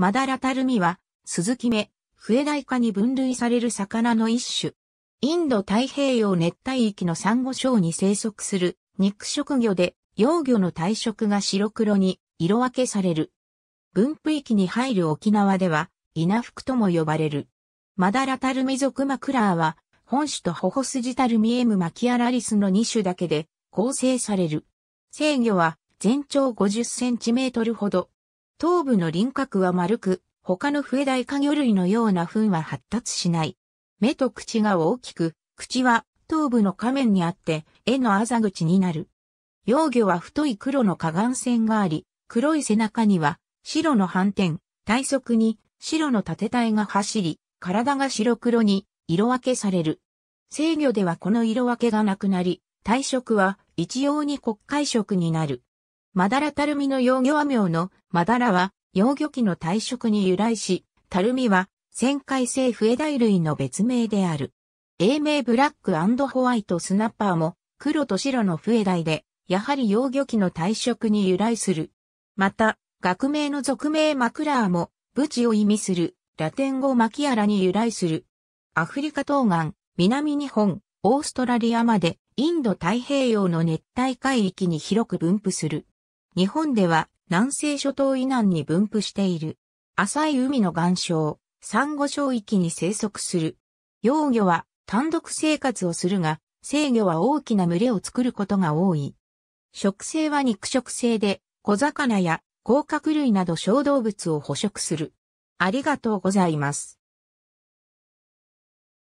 マダラタルミは、鈴木目、笛イカに分類される魚の一種。インド太平洋熱帯域のサンゴ礁に生息する肉食魚で、幼魚の体色が白黒に色分けされる。分布域に入る沖縄では、稲福とも呼ばれる。マダラタルミ属マクラーは、本種とホホスジタルミエムマキアラリスの2種だけで構成される。生魚は全長50センチメートルほど、頭部の輪郭は丸く、他の笛大下魚類のような糞は発達しない。目と口が大きく、口は頭部の下面にあって、絵のあざ口になる。幼魚は太い黒の下眼線があり、黒い背中には白の斑点、体側に白の縦体が走り、体が白黒に色分けされる。制御ではこの色分けがなくなり、体色は一様に国会色になる。マダラたるみの幼魚は妙のまだらは幼魚期の退職に由来し、たるみは旋回性不枝大類の別名である。英名ブラックホワイトスナッパーも黒と白の笛枝大で、やはり幼魚期の退職に由来する。また、学名の俗名マクラーも、ブチを意味する、ラテン語マキアラに由来する。アフリカ東岸、南日本、オーストラリアまで、インド太平洋の熱帯海域に広く分布する。日本では南西諸島以南に分布している。浅い海の岩礁、珊瑚礁域に生息する。幼魚は単独生活をするが、生魚は大きな群れを作ることが多い。食性は肉食性で、小魚や甲殻類など小動物を捕食する。ありがとうございます。